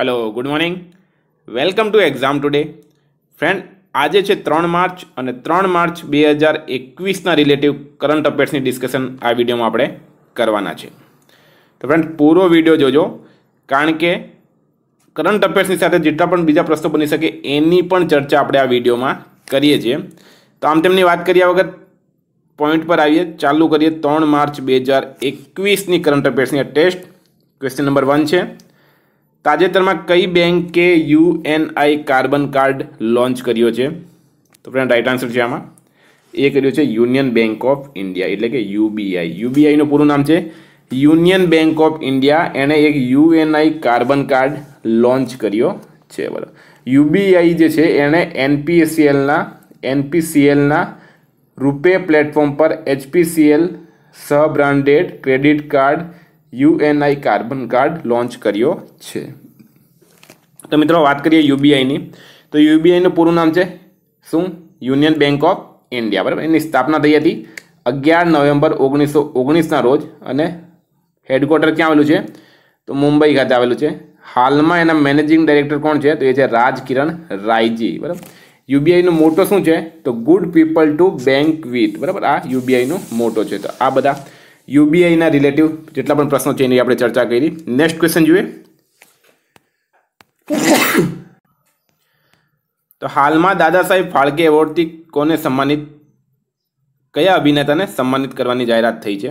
hello good morning welcome to exam today friend આજે છે ત્રણ માર્ચ અને ત્રણ માર્ચ બે હજાર એકવીસના રિલેટિવ કરંટ અફેર્સની ડિસ્કશન આ વિડીયોમાં આપણે કરવાના છે તો ફ્રેન્ડ પૂરો વિડીયો જોજો કારણ કે કરંટ અફેર્સની સાથે જેટલા પણ બીજા પ્રશ્નો બની શકે એની પણ ચર્ચા આપણે આ વિડીયોમાં કરીએ છીએ તો આમ તેમની વાત કર્યા વગર પોઈન્ટ પર આવીએ ચાલુ કરીએ ત્રણ માર્ચ બે હજાર એકવીસની કરંટ અફેર્સની ટેસ્ટ ક્વેશ્ચન નંબર વન છે તાજેતરમાં કઈ U N I carbon card launch કર્યો છે તો ફ્રેન્ડ રાઈટ આન્સર છે આમાં એ કર્યો છે યુનિયન બેંક ઓફ ઇન્ડિયા એટલે કે યુબીઆઈ યુબીઆઈનું પૂરું નામ છે યુનિયન બેંક ઓફ ઇન્ડિયા એણે એક યુએનઆઈ કાર્બન કાર્ડ લોન્ચ કર્યો છે બરાબર યુબીઆઈ જે છે એણે એનપીએસસીએલના એનપીસીએલના રૂપે પ્લેટફોર્મ પર એચપીસીએલ સહ branded credit card UNI carbon card launch કર્યો છે તો મિત્રો વાત કરીએ યુબીઆઈની તો યુબીઆઈનું પૂરું નામ છે શું યુનિયન બેંક ઓફ ઇન્ડિયા બરાબર એની સ્થાપના થઈ હતી અગિયાર નવેમ્બર ઓગણીસો ઓગણીસના રોજ અને હેડક્વાર્ટર ક્યાં આવેલું છે તો મુંબઈ ખાતે આવેલું છે હાલમાં એના મેનેજિંગ ડાયરેક્ટર કોણ છે તો એ છે રાજ કિરણ રાયજી બરાબર યુબીઆઈનું મોટો શું છે તો good people to bank with બરાબર આ યુબીઆઈનું મોટો છે તો આ બધા યુબીઆઈના રિલેટિવ જેટલા પણ પ્રશ્નો છે એની આપણે ચર્ચા કરી નેક્સ્ટ ક્વેશ્ચન જોઈએ તો હાલમાં દાદા સાહેબ ફાળકે એવોર્ડથી કોને સન્માનિત કયા અભિનેતાને સન્માનિત કરવાની જાહેરાત થઈ છે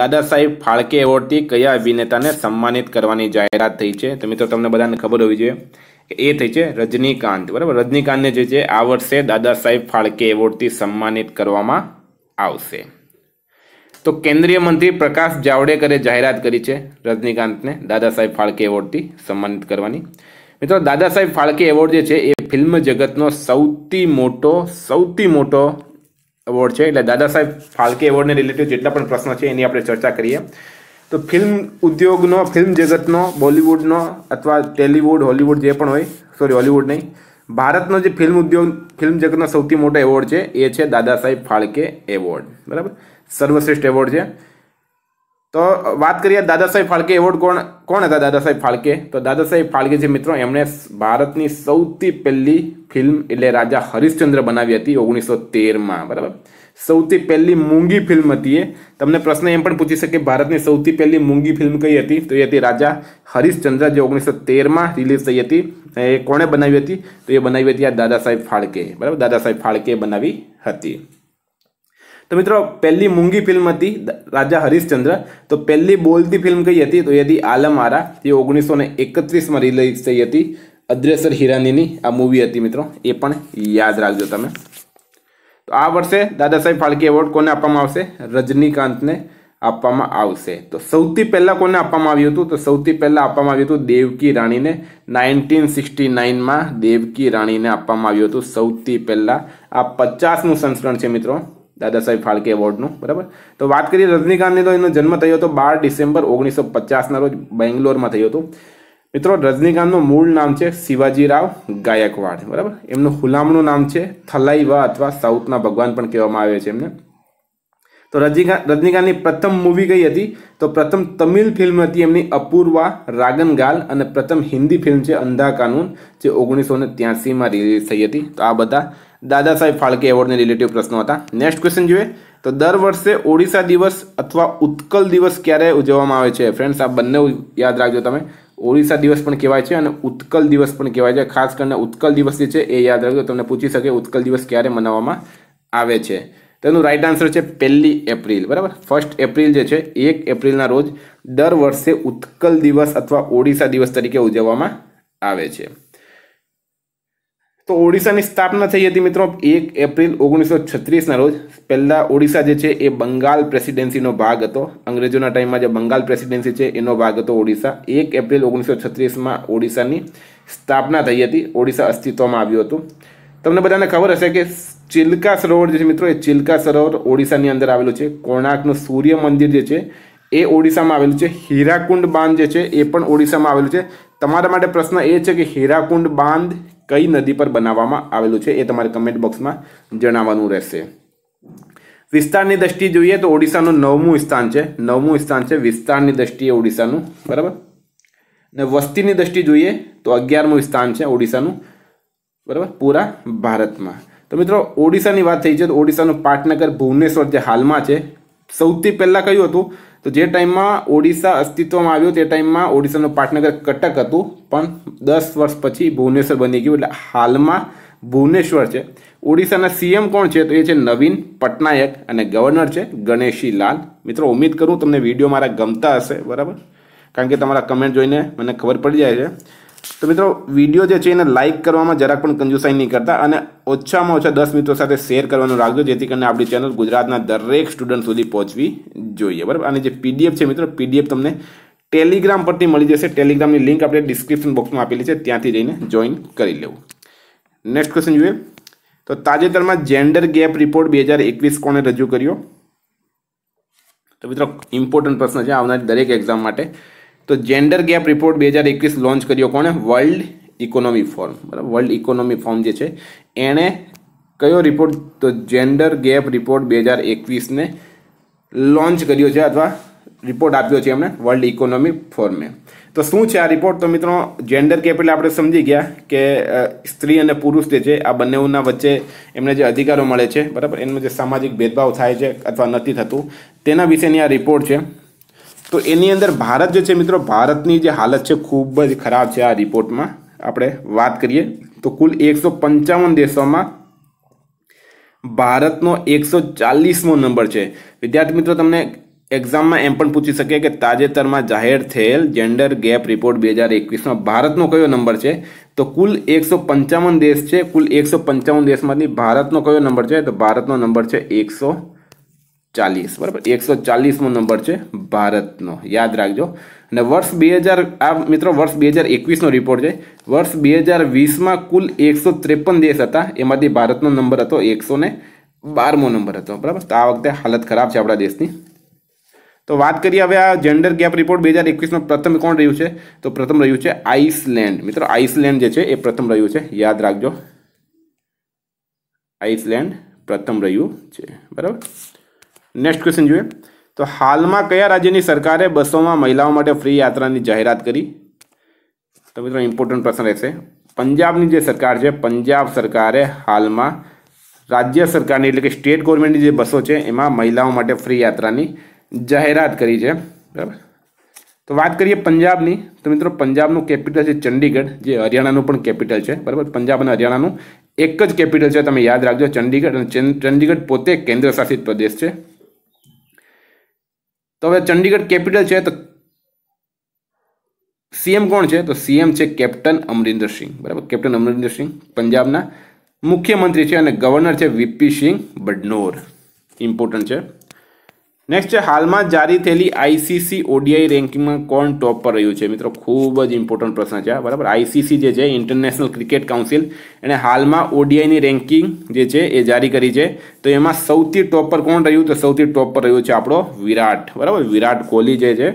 દાદા સાહેબ ફાળકે એવોર્ડથી કયા અભિનેતાને સન્માનિત કરવાની જાહેરાત થઈ છે તો મિત્રો તમને બધાને ખબર હોવી જોઈએ કે એ થઈ છે રજનીકાંત બરાબર રજનીકાંતને જે છે આ વર્ષે દાદા સાહેબ ફાળકે એવોર્ડથી સન્માનિત કરવામાં આવશે તો કેન્દ્રીય મંત્રી પ્રકાશ જાવડેકરે જાહેરાત કરી છે રજનીકાંતને દાદા સાહેબ ફાળકે એવોર્ડથી સન્માનિત કરવાની મિત્રો દાદા સાહેબ ફાળકે એવોર્ડ જે છે એ ફિલ્મ જગતનો સૌથી મોટો સૌથી મોટો એવોર્ડ છે એટલે દાદા સાહેબ ફાળકે એવોર્ડને રિલેટેડ જેટલા પણ પ્રશ્નો છે એની આપણે ચર્ચા કરીએ તો ફિલ્મ ઉદ્યોગનો ફિલ્મ જગતનો બોલિવૂડનો અથવા ટેલિવૂડ હોલિવૂડ જે પણ હોય સોરી હોલિવૂડ નહીં ભારતનો જે ફિલ્મ ઉદ્યોગ ફિલ્મ જગતનો સૌથી મોટો એવોર્ડ છે એ છે દાદા સાહેબ ફાળકે એવોર્ડ બરાબર સર્વશ્રેષ્ઠ એવોર્ડ છે તો વાત કરીએ દાદા સાહેબ ફાળકે એવોર્ડ કોણ કોણ હતા દાદા સાહેબ ફાળકે તો દાદા સાહેબ ફાળકે જે મિત્રો એમણે ભારતની સૌથી પહેલી ફિલ્મ એટલે રાજા હરિશ્ચંદ્ર બનાવી હતી ઓગણીસો તેરમાં બરાબર સૌથી પહેલી મૂંગી ફિલ્મ હતી એ તમને પ્રશ્ન એમ પણ પૂછી શકે ભારતની સૌથી પહેલી મૂંગી ફિલ્મ કઈ હતી તો એ હતી રાજા હરિશ્ચંદ્ર જે ઓગણીસો તેરમાં રિલીઝ થઈ હતી એ કોણે બનાવી હતી તો એ બનાવી હતી આ દાદા સાહેબ ફાળકે બરાબર દાદા સાહેબ ફાળકે બનાવી હતી તો મિત્રો પહેલી મૂંગી ફિલ્મ હતી રાજા હરિશ્ચંદ્ર તો પહેલી બોલતી ફિલ્મ કઈ હતી તો એ હતી આલમ આરા તે ઓગણીસો ને એકત્રીસમાં રિલીઝ થઈ હતી અદ્રેસર હિરાનીની આ મૂવી હતી મિત્રો એ પણ યાદ રાખજો તમે તો આ વર્ષે દાદા સાહેબ ફાળકે એવોર્ડ કોને આપવામાં આવશે રજનીકાંતને આપવામાં આવશે તો સૌથી પહેલાં કોને આપવામાં આવ્યું હતું તો સૌથી પહેલાં આપવામાં આવ્યું હતું દેવકી રાણીને નાઇન્ટીન સિક્સટી નાઇનમાં દેવકી રાણીને આપવામાં આવ્યું હતું સૌથી પહેલાં આ પચાસનું સંસ્કરણ છે મિત્રો દાદા સાહેબ ફાળકે એવોર્ડનું બરાબર તો વાત કરીએ રજનીકાંતની તો એનો જન્મ થયો હતો બાર ડિસેમ્બર ઓગણીસો પચાસના રોજ બેંગ્લોરમાં થયો હતો મિત્રો રજનીકાંતનું મૂળ નામ છે શિવાજીરાવ ગાયકવાડ બરાબર એમનું હુલામનું નામ છે થલાઈવા અથવા સાઉથના ભગવાન પણ કહેવામાં આવે છે એમને તો રજનીકાંત રજનીકાંતની પ્રથમ મૂવી કઈ હતી તો પ્રથમ તમિલ ફિલ્મ હતી એમની અપૂર્વા રાગન ગાલ અને પ્રથમ હિન્દી ફિલ્મ છે અંધા કાનૂન જે ઓગણીસો ને ત્યાસીમાં રિલીઝ થઈ હતી તો આ બધા દાદા સાહેબ ફાળકે એવોર્ડને રિલેટિવ પ્રશ્નો હતા નેક્સ્ટ ક્વેશ્ચન જોઈએ તો દર વર્ષે ઓડિશા દિવસ અથવા ઉત્કલ દિવસ ક્યારે ઉજવવામાં આવે છે ફ્રેન્ડ્સ આ બંને યાદ રાખજો તમે ઓડિશા દિવસ પણ કહેવાય છે અને ઉત્કલ દિવસ પણ કહેવાય છે ખાસ કરીને ઉત્કલ દિવસ જે છે એ યાદ રાખજો તમને પૂછી શકે ઉત્કલ દિવસ ક્યારે મનાવવામાં આવે છે તેનું રાઈટ આન્સર છે પહેલી એપ્રિલ બરાબર ફર્સ્ટ એપ્રિલ જે છે એક એપ્રિલના રોજ દર વર્ષે ઉત્કલ દિવસ અથવા ઓડિશા દિવસ તરીકે ઉજવવામાં આવે છે તો ઓડિશાની સ્થાપના થઈ હતી મિત્રો એક એપ્રિલ ઓગણીસો છત્રીસના રોજ પહેલાં ઓડિશા જે છે એ બંગાળ પ્રેસિડેન્સીનો ભાગ હતો અંગ્રેજોના ટાઈમમાં જે બંગાળ પ્રેસિડેન્સી છે એનો ભાગ હતો ઓડિશા એક એપ્રિલ ઓગણીસો છત્રીસમાં ઓડિશાની સ્થાપના થઈ હતી ઓડિશા અસ્તિત્વમાં આવ્યું હતું તમને બધાને ખબર હશે કે ચિલ્કા સરોવર જે છે મિત્રો એ ચિલ્કા સરોવર ઓડિશાની અંદર આવેલું છે કોણાર્કનું સૂર્ય મંદિર જે છે એ ઓડિશામાં આવેલું છે હીરાકુંડ બાંધ જે છે એ પણ ઓડિશામાં આવેલું છે તમારા માટે પ્રશ્ન એ છે કે હીરાકુંડ બાંધ કઈ નદી પર બનાવવામાં આવેલું છે એ તમારે કમેન્ટ બોક્સમાં જણાવવાનું રહેશે વિસ્તારની દ્રષ્ટિએ જોઈએ તો ઓડિશાનું નવમું સ્થાન છે નવમું સ્થાન છે વિસ્તારની દ્રષ્ટિએ ઓડિશાનું બરાબર ને વસ્તીની દ્રષ્ટિએ જોઈએ તો અગિયારમું સ્થાન છે ઓડિશાનું બરાબર પૂરા ભારતમાં તો મિત્રો ઓડિશાની વાત થઈ છે તો ઓડિશાનું પાટનગર ભુવનેશ્વર જે હાલમાં છે સૌથી પહેલાં કહ્યું હતું તો જે ટાઈમમાં ઓડિશા અસ્તિત્વમાં આવ્યો તે ટાઈમમાં ઓડિશાનું પાટનગર કટક હતું પણ દસ વર્ષ પછી ભુવનેશ્વર બની ગયું એટલે હાલમાં ભુવનેશ્વર છે ઓડિશાના સીએમ કોણ છે તો એ છે નવીન પટનાયક અને ગવર્નર છે ગણેશી લાલ મિત્રો ઉમ્મીદ કરું તમને વિડીયો મારા ગમતા હશે બરાબર કારણ કે તમારા કમેન્ટ જોઈને મને ખબર પડી જાય છે તો મિત્રો વિડીયો જે છે એને લાઇક કરવામાં જરાક પણ કંજુસાઈ નહીં કરતા અને ઓછામાં ઓછા દસ મિત્રો સાથે શેર કરવાનું રાખજો જેથી કરીને આપણી ચેનલ ગુજરાતના દરેક સ્ટુડન્ટ સુધી પહોંચવી જોઈએ બરાબર અને જે પીડીએફ છે મિત્રો પીડીએફ તમને ટેલિગ્રામ પરથી મળી જશે ટેલિગ્રામની લિંક આપણે ડિસ્ક્રિપ્શન બોક્સમાં આપેલી છે ત્યાંથી જઈને જોઈન કરી લેવું નેક્સ્ટ ક્વેશ્ચન જોઈએ તો તાજેતરમાં જેન્ડર ગેપ રિપોર્ટ બે હજાર એકવીસ કોણે રજૂ કર્યો તો મિત્રો ઇમ્પોર્ટન્ટ પ્રશ્ન છે આવનારી દરેક એક્ઝામ માટે તો જેન્ડર ગેપ રિપોર્ટ બે હજાર એકવીસ લોન્ચ કર્યો કોણે વર્લ્ડ ઇકોનોમી ફોર્મ બરાબર વર્લ્ડ ઇકોનોમી ફોર્મ જે છે એણે કયો રિપોર્ટ તો જેન્ડર ગેપ રિપોર્ટ બે હજાર એકવીસને લોન્ચ કર્યો છે અથવા રિપોર્ટ આપ્યો છે એમણે વર્લ્ડ ઇકોનોમી ફોરમે તો શું છે આ રિપોર્ટ તો મિત્રો જેન્ડર ગેપ એટલે આપણે સમજી ગયા કે સ્ત્રી અને પુરુષ જે છે આ બંનેઓના વચ્ચે એમને જે અધિકારો મળે છે બરાબર એમનો જે સામાજિક ભેદભાવ થાય છે અથવા નથી થતું તેના વિશેની આ રિપોર્ટ છે તો એની અંદર ભારત જે છે મિત્રો ભારતની જે હાલત છે ખૂબ જ ખરાબ છે આ રિપોર્ટમાં આપણે વાત કરીએ તો કુલ એકસો પંચાવન દેશોમાં ભારતનો એકસો ચાલીસમો નંબર છે વિદ્યાર્થી મિત્રો તમને એક્ઝામમાં એમ પણ પૂછી શકે કે તાજેતરમાં જાહેર થયેલ જેન્ડર ગેપ રિપોર્ટ બે હજાર એકવીસમાં ભારતનો કયો નંબર છે તો કુલ એકસો પંચાવન દેશ છે કુલ એકસો પંચાવન દેશમાંથી ભારતનો કયો નંબર છે તો ભારતનો નંબર છે એકસો ચાલીસ બરાબર એકસો ચાલીસમો નંબર છે ભારતનો યાદ રાખજો અને વર્ષ બે હજાર આ મિત્રો વર્ષ બે હજાર એકવીસનો રિપોર્ટ છે વર્ષ બે હજાર વીસમાં કુલ એકસો ત્રેપન દેશ હતા એમાંથી ભારતનો નંબર હતો એકસો ને બારમો નંબર હતો બરાબર તો આ વખતે હાલત ખરાબ છે આપણા દેશની તો વાત કરીએ હવે આ જેન્ડર ગેપ રિપોર્ટ બે હજાર એકવીસનો પ્રથમ કોણ રહ્યું છે તો પ્રથમ રહ્યું છે આઇસલેન્ડ મિત્રો આઇસલેન્ડ જે છે એ પ્રથમ રહ્યું છે યાદ રાખજો આઇસલેન્ડ પ્રથમ રહ્યું છે બરાબર નેક્સ્ટ ક્વેશ્ચન જોઈએ તો હાલમાં કયા રાજ્યની સરકારે બસોમાં મહિલાઓ માટે ફ્રી યાત્રાની જાહેરાત કરી તો મિત્રો ઇમ્પોર્ટન્ટ પ્રશ્ન રહેશે પંજાબની જે સરકાર છે પંજાબ સરકારે હાલમાં રાજ્ય સરકારની એટલે કે સ્ટેટ ગવર્મેન્ટની જે બસો છે એમાં મહિલાઓ માટે ફ્રી યાત્રાની જાહેરાત કરી છે બરાબર તો વાત કરીએ પંજાબની તો મિત્રો પંજાબનું કેપિટલ છે ચંડીગઢ જે હરિયાણાનું પણ કેપિટલ છે બરાબર પંજાબ અને હરિયાણાનું એક જ કેપિટલ છે તમે યાદ રાખજો ચંડીગઢ અને ચંડીગઢ પોતે કેન્દ્ર શાસિત પ્રદેશ છે તો હવે ચંડીગઢ કેપિટલ છે તો સીએમ કોણ છે તો સીએમ છે કેપ્ટન અમરિન્દર સિંહ બરાબર કેપ્ટન અમરિન્દર સિંહ પંજાબના મુખ્યમંત્રી છે અને ગવર્નર છે વીપી સિંહ બડનોર ઇમ્પોર્ટન્ટ છે નેક્સ્ટ છે હાલમાં જારી થયેલી આઈસીસી ઓડીઆઈ રેન્કિંગમાં કોણ ટોપ પર રહ્યું છે મિત્રો ખૂબ જ ઇમ્પોર્ટન્ટ પ્રશ્ન છે બરાબર આઈસીસી જે છે ઇન્ટરનેશનલ ક્રિકેટ કાઉન્સિલ એણે હાલમાં ઓડીઆઈની રેન્કિંગ જે છે એ જારી કરી છે તો એમાં સૌથી ટોપ પર કોણ રહ્યું તો સૌથી ટોપ પર રહ્યું છે આપણો વિરાટ બરાબર વિરાટ કોહલી જે છે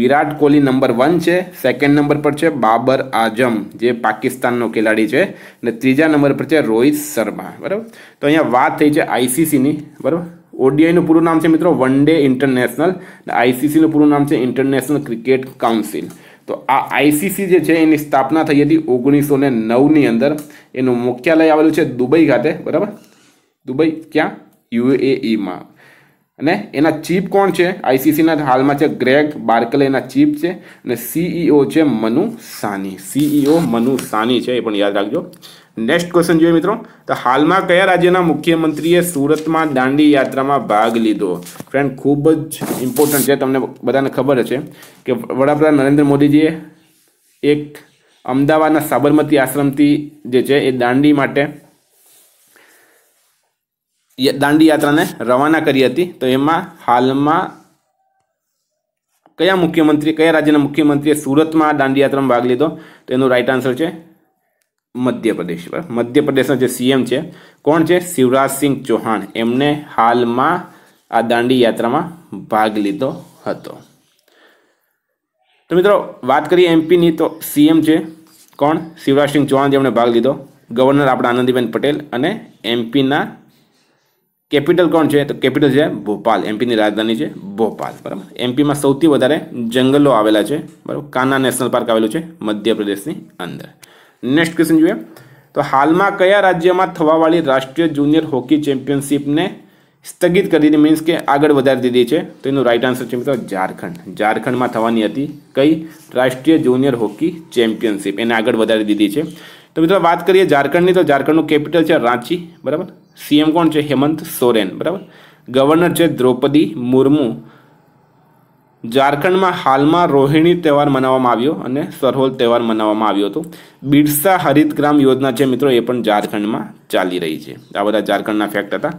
વિરાટ કોહલી નંબર વન છે સેકન્ડ નંબર પર છે બાબર આઝમ જે પાકિસ્તાનનો ખેલાડી છે અને ત્રીજા નંબર પર છે રોહિત શર્મા બરાબર તો અહીંયા વાત થઈ છે આઈસીસીની બરાબર ઓડીઆઈનું પૂરું નામ છે મિત્રો વન ડે ઇન્ટરનેશનલ આઈસીસીનું પૂરું નામ છે ઇન્ટરનેશનલ ક્રિકેટ કાઉન્સિલ તો આ આઈસીસી જે છે એની સ્થાપના થઈ હતી ઓગણીસો ને નવની અંદર એનું મુખ્યાલય આવેલું છે દુબઈ ખાતે બરાબર દુબઈ ક્યાં યુએઈમાં અને એના ચીફ કોણ છે આઈસીસીના હાલમાં છે ગ્રેગ બાર્કલે એના ચીફ છે અને સીઈઓ e છે મનુ સાની સીઈઓ e મનુ સાની છે એ પણ યાદ રાખજો નેક્સ્ટ ક્વેશ્ચન જોઈએ મિત્રો તો હાલમાં કયા રાજ્યના મુખ્યમંત્રીએ સુરતમાં દાંડી યાત્રામાં ભાગ લીધો ફ્રેન્ડ ખૂબ જ ઇમ્પોર્ટન્ટ છે તમને બધાને ખબર હશે કે વડાપ્રધાન નરેન્દ્ર મોદીજીએ એક અમદાવાદના સાબરમતી આશ્રમથી જે છે એ દાંડી માટે દાંડી યાત્રાને રવાના કરી હતી તો એમાં હાલમાં કયા મુખ્યમંત્રી કયા રાજ્યના મુખ્યમંત્રીએ સુરતમાં દાંડી યાત્રામાં ભાગ લીધો તો એનો રાઈટ આન્સર છે મધ્યપ્રદેશ પર મધ્યપ્રદેશના જે સીએમ છે કોણ છે શિવરાજસિંહ ચૌહાણ એમને હાલમાં આ દાંડી યાત્રામાં ભાગ લીધો હતો તો મિત્રો વાત કરીએ એમપીની તો સીએમ છે કોણ શિવરાજસિંહ ચૌહાણ જેમણે ભાગ લીધો ગવર્નર આપણા આનંદીબેન પટેલ અને એમપીના કેપિટલ કોણ છે તો કેપિટલ છે ભોપાલ એમપીની રાજધાની છે ભોપાલ બરાબર એમપીમાં સૌથી વધારે જંગલો આવેલા છે બરાબર કાના નેશનલ પાર્ક આવેલું છે મધ્યપ્રદેશની અંદર નેક્સ્ટ ક્વેશ્ચન જોઈએ તો હાલમાં કયા રાજ્યમાં થવાવાળી રાષ્ટ્રીય જુનિયર હોકી ચેમ્પિયનશિપને સ્થગિત કરી દીધી મીન્સ કે આગળ વધારી દીધી છે તો એનો રાઈટ આન્સર છે મિત્રો ઝારખંડ ઝારખંડમાં થવાની હતી કઈ રાષ્ટ્રીય જુનિયર હોકી ચેમ્પિયનશિપ એને આગળ વધારી દીધી છે તો મિત્રો વાત કરીએ ઝારખંડની તો ઝારખંડનું કેપિટલ છે રાંચી બરાબર સીએમ કોણ છે હેમંત સોરેન બરાબર ગવર્નર છે દ્રૌપદી મુર્મુ ઝારખંડમાં હાલમાં રોહિણી તહેવાર મનાવવામાં આવ્યો અને સરહોલ તહેવાર મનાવવામાં આવ્યો હતો બિરસા હરિતગ્રામ યોજના છે મિત્રો એ પણ ઝારખંડમાં ચાલી રહી છે આ બધા ઝારખંડના ફેક્ટ હતા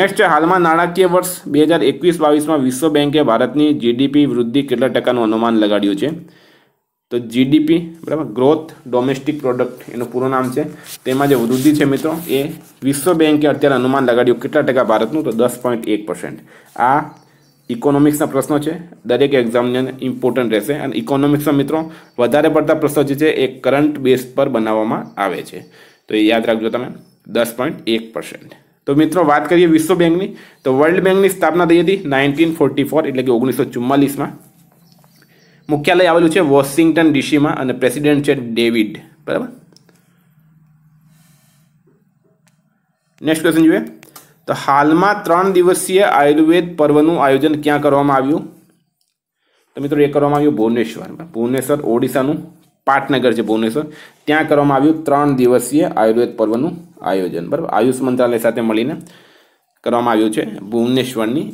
નેક્સ્ટ હાલમાં નાણાકીય વર્ષ બે હજાર એકવીસ બાવીસમાં વિશ્વ બેંકે ભારતની જીડીપી વૃદ્ધિ કેટલા ટકાનું અનુમાન લગાડ્યું છે તો જીડીપી બરાબર ગ્રોથ ડોમેસ્ટિક પ્રોડક્ટ એનું પૂરું નામ છે તેમાં જે વૃદ્ધિ છે મિત્રો એ વિશ્વ બેંકે અત્યારે અનુમાન લગાડ્યું કેટલા ટકા ભારતનું તો દસ પોઈન્ટ એક પર્સન્ટ આ ઇકોનોમિક્સના પ્રશ્નો છે દરેક એક્ઝામની ઇમ્પોર્ટન્ટ રહેશે અને ઇકોનોમિક્સના મિત્રો વધારે પડતા પ્રશ્નો જે છે એ કરંટ બેઝ પર બનાવવામાં આવે છે તો એ યાદ રાખજો તમે દસ પોઈન્ટ એક પર્સન્ટ તો મિત્રો વાત કરીએ વિશ્વ બેંકની તો વર્લ્ડ બેંકની સ્થાપના થઈ હતી નાઇન્ટીન ફોર્ટી ફોર એટલે કે ઓગણીસો ચુમ્માલીસમાં મુખ્યાલય આવેલું છે વોશિંગ્ટન ડીસીમાં અને પ્રેસિડેન્ટ છે ડેવિડ બરાબર નેક્સ્ટ ક્વેશ્ચન જોઈએ તો હાલમાં ત્રણ દિવસીય આયુર્વેદ પર્વનું આયોજન ક્યાં કરવામાં આવ્યું તો મિત્રો એ કરવામાં આવ્યું ભુવનેશ્વરમાં ભુવનેશ્વર ઓડિશાનું પાટનગર છે ભુવનેશ્વર ત્યાં કરવામાં આવ્યું ત્રણ દિવસીય આયુર્વેદ પર્વનું આયોજન બરાબર આયુષ મંત્રાલય સાથે મળીને કરવામાં આવ્યું છે ભુવનેશ્વરની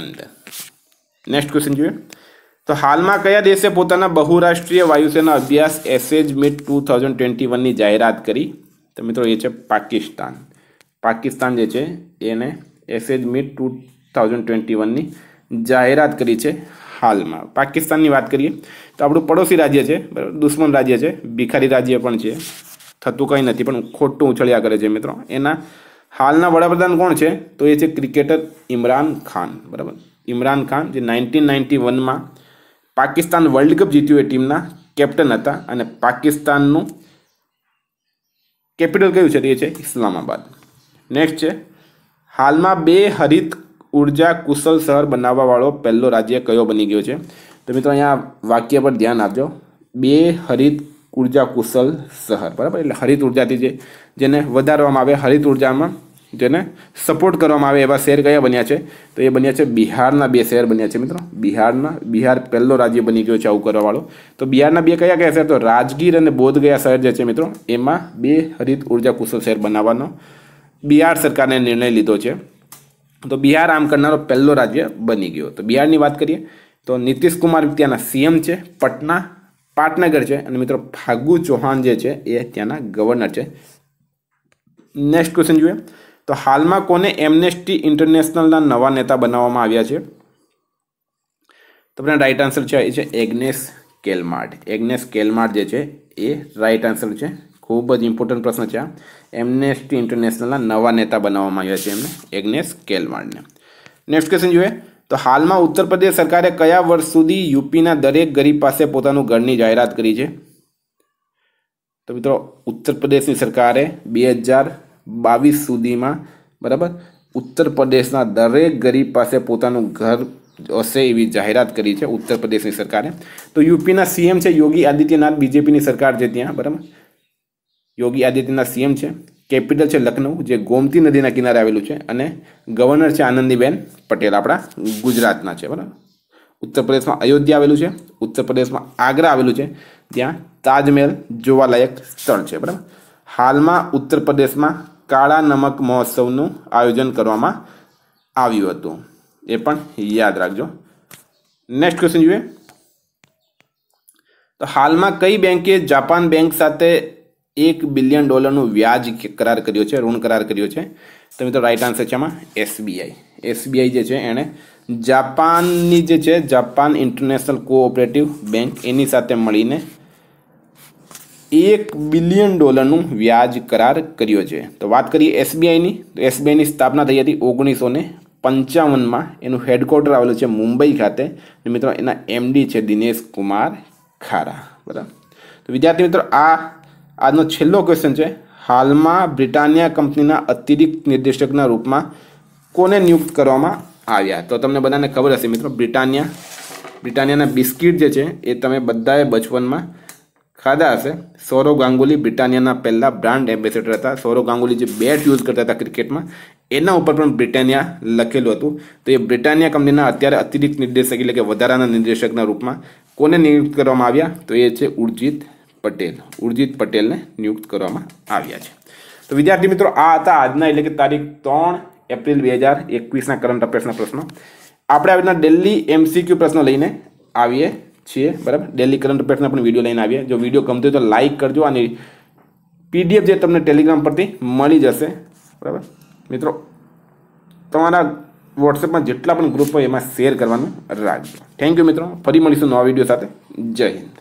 અંદર નેક્સ્ટ ક્વેશ્ચન જોઈએ તો હાલમાં કયા દેશે પોતાના બહુરાષ્ટ્રીય વાયુસેના અભ્યાસ ACES meet two thousand twenty વનની જાહેરાત કરી તો મિત્રો એ છે પાકિસ્તાન પાકિસ્તાન જે છે એને ACES meet two thousand twenty વનની જાહેરાત કરી છે હાલમાં પાકિસ્તાનની વાત કરીએ તો આપણું પડોશી રાજ્ય છે બરાબર દુશ્મન રાજ્ય છે ભિખારી રાજ્ય પણ છે થતું કંઈ નથી પણ ખોટું ઉછળ્યા કરે છે મિત્રો એના હાલના વડાપ્રધાન કોણ છે તો એ છે ક્રિકેટર ઇમરાન ખાન બરાબર ઇમરાન ખાન જે નાઇન્ટીન નાઇન્ટી વનમાં પાકિસ્તાન વર્લ્ડ કપ જીત્યું એ ટીમના કેપ્ટન હતા અને પાકિસ્તાનનું કેપિટલ કયું છે તે છે ઇસ્લામાબાદ નેક્સ્ટ છે હાલમાં બે હરિત ઉર્જા કુશલ શહેર બનાવવાવાળો પહેલો રાજ્ય કયો બની ગયો છે તો મિત્રો અહીંયા વાક્ય પર ધ્યાન આપજો બે હરિત ઉર્જા કુશલ શહેર બરાબર એટલે હરિત ઉર્જાથી જે જેને વધારવામાં આવે હરિત ઉર્જામાં જેને સપોર્ટ કરવામાં આવે એવા શહેર કયા બન્યા છે તો એ બન્યા છે બિહારના બે શહેર બન્યા છે મિત્રો બિહારના બિહાર પહેલો રાજ્ય બની ગયો છે આવું કરવાવાળો તો બિહારના બે કયા કયા શહેર તો રાજગીર અને બોધગયા શહેર જે છે મિત્રો એમાં બે હરિત ઉર્જા કુશલ શહેર બનાવવાનો બિહાર સરકારને નિર્ણય લીધો છે તો બિહાર આમ કરનારો પહેલો રાજ્ય બની ગયો તો બિહારની વાત કરીએ તો નીતિશ કુમાર ત્યાંના સીએમ છે પટના પાટનગર છે અને મિત્રો ફાગુ ચૌહાણ જે છે એ ત્યાંના ગવર્નર છે નેક્સ્ટ ક્વેશ્ચન જોઈએ તો હાલમાં કોને એમનેસ્ટી ઇન્ટરનેશનલના નવા નેતા બનાવવામાં આવ્યા છે તો આપણે રાઈટ આન્સર છે એ છે એગ્નેસ કેલમાર્ટ એગ્નેસ કેલમાર્ટ જે છે એ રાઇટ આન્સર છે ખૂબ જ ઇમ્પોર્ટન્ટ પ્રશ્ન છે આ એમનેસ્ટી ઇન્ટરનેશનલના નવા નેતા બનાવવામાં આવ્યા છે એમને એગ્નેસ કેલવાડને નેક્સ્ટ ક્વેશ્ચન જોઈએ તો હાલમાં ઉત્તર પ્રદેશ સરકારે કયા વર્ષ સુધી યુપીના દરેક ગરીબ પાસે પોતાનું ઘરની જાહેરાત કરી છે તો મિત્રો ઉત્તર પ્રદેશની સરકારે બે હજાર બાવીસ સુધીમાં બરાબર ઉત્તર પ્રદેશના દરેક ગરીબ પાસે પોતાનું ઘર હશે એવી જાહેરાત કરી છે ઉત્તર પ્રદેશની સરકારે તો યુપીના સીએમ છે યોગી આદિત્યનાથ બીજેપીની સરકાર છે ત્યાં બરાબર યોગી આદિત્યનાથ સીએમ છે કેપિટલ છે લખનઉ જે ગોમતી નદીના કિનારે આવેલું છે અને ગવર્નર છે આનંદીબેન પટેલ આપણા ગુજરાતના છે બરાબર ઉત્તર પ્રદેશમાં અયોધ્યા આવેલું છે ઉત્તર પ્રદેશમાં આગ્રા આવેલું છે ત્યાં તાજમહેલ જોવાલાયક સ્થળ છે બરાબર હાલમાં ઉત્તર પ્રદેશમાં કાળા નમક મહોત્સવનું આયોજન કરવામાં આવ્યું હતું એ પણ યાદ રાખજો નેક્સ્ટ ક્વેશ્ચન જોઈએ તો હાલમાં કઈ બેંકે જાપાન બેંક સાથે એક બિલિયન ડોલરનું વ્યાજ કરાર કર્યો છે ઋણ કરાર કર્યો છે તો મિત્રો રાઈટ આન્સર છે આમાં એસબીઆઈ એસબીઆઈ જે છે એણે જાપાનની જે છે જાપાન ઇન્ટરનેશનલ કોઓપરેટિવ બેંક એની સાથે મળીને એક બિલિયન ડોલરનું વ્યાજ કરાર કર્યો છે તો વાત કરીએ એસબીઆઈની તો એસબીઆઈની સ્થાપના થઈ હતી ઓગણીસો ને પંચાવનમાં એનું હેડક્વાર્ટર આવેલું છે મુંબઈ ખાતે મિત્રો એના એમડી છે દિનેશ કુમાર ખારા બરાબર તો વિદ્યાર્થી મિત્રો આ આજનો છેલ્લો ક્વેશ્ચન છે હાલમાં બ્રિટાનિયા કંપનીના અતિરિક્ત નિર્દેશકના રૂપમાં કોને નિયુક્ત કરવામાં આવ્યા તો તમને બધાને ખબર હશે મિત્રો બ્રિટાનિયા બ્રિટાનિયાના બિસ્કિટ જે છે એ તમે બધાએ બચપનમાં ખાધા હશે સૌરવ ગાંગુલી બ્રિટાનિયાના પહેલાં બ્રાન્ડ એમ્બેસેડર હતા સૌરવ ગાંગુલી જે બેટ યુઝ કરતા હતા ક્રિકેટમાં એના ઉપર પણ બ્રિટાનિયા લખેલું હતું તો એ બ્રિટાનિયા કંપનીના અત્યારે અતિરિક્ત નિર્દેશક એટલે કે વધારાના નિર્દેશકના રૂપમાં કોને નિયુક્ત કરવામાં આવ્યા તો એ છે ઉર્જિત પટેલ ઉર્જિત પટેલને નિયુક્ત કરવામાં આવ્યા છે તો વિદ્યાર્થી મિત્રો આ હતા આજના એટલે કે તારીખ ત્રણ એપ્રિલ બે હજાર એકવીસના કરંટ અફેર્સના પ્રશ્નો આપણે આવી રીતના ડેલી એમસીક્યુ પ્રશ્નો લઈને આવીએ છીએ બરાબર ડેલી કરંટ અફેર્સના પણ વિડીયો લઈને આવીએ જો વિડીયો ગમતો હોય તો લાઇક કરજો અને પીડીએફ જે તમને ટેલિગ્રામ પરથી મળી જશે બરાબર મિત્રો તમારા વોટ્સએપમાં જેટલા પણ ગ્રુપ હોય એમાં શેર કરવાનું રાખજો થેન્ક યુ મિત્રો ફરી મળીશું નવા વિડીયો સાથે જય હિન્દ